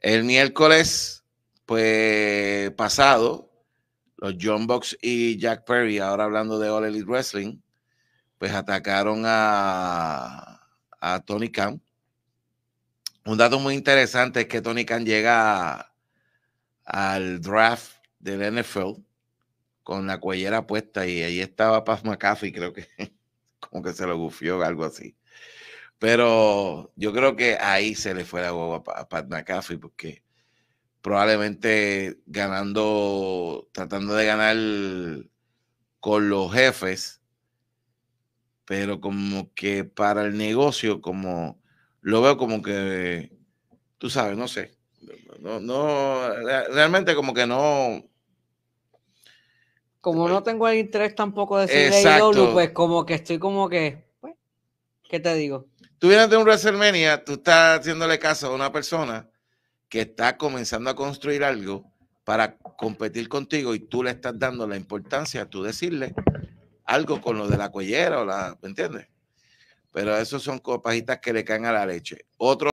El miércoles, pues pasado, los John Box y Jack Perry, ahora hablando de All Elite Wrestling, pues atacaron a, Tony Khan. Un dato muy interesante es que Tony Khan llega al draft del NFL con la cuellera puesta y ahí estaba Paz McAfee, creo que como que se lo o algo así. Pero yo creo que ahí se le fue la guagua a Pat McAfee porque probablemente ganando, tratando de ganar con los jefes, pero como que para el negocio, como lo veo como que, tú sabes, no sé, no, no realmente como que no, como no tengo el interés tampoco de decir pues como que estoy como que, pues, ¿qué te digo? tú vienes de un WrestleMania, tú estás haciéndole caso a una persona que está comenzando a construir algo para competir contigo y tú le estás dando la importancia, tú decirle algo con lo de la cuellera o la, ¿me entiendes? Pero eso son copajitas que le caen a la leche. Otro